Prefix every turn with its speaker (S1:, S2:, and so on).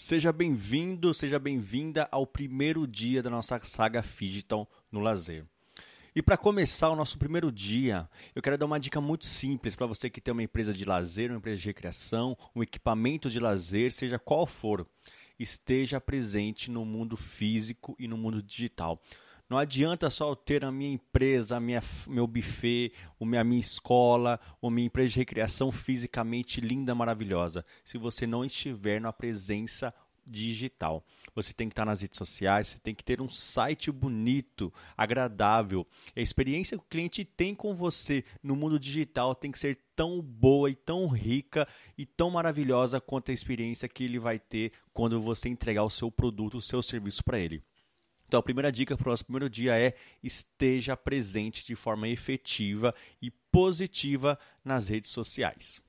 S1: Seja bem-vindo, seja bem-vinda ao primeiro dia da nossa saga Fidgeton no lazer. E para começar o nosso primeiro dia, eu quero dar uma dica muito simples para você que tem uma empresa de lazer, uma empresa de recreação, um equipamento de lazer, seja qual for. Esteja presente no mundo físico e no mundo digital. Não adianta só eu ter a minha empresa, a minha, meu buffet, a minha, a minha escola, a minha empresa de recreação fisicamente linda, maravilhosa, se você não estiver na presença digital. Você tem que estar nas redes sociais, você tem que ter um site bonito, agradável. A experiência que o cliente tem com você no mundo digital tem que ser tão boa e tão rica e tão maravilhosa quanto a experiência que ele vai ter quando você entregar o seu produto, o seu serviço para ele. Então a primeira dica para o nosso primeiro dia é esteja presente de forma efetiva e positiva nas redes sociais.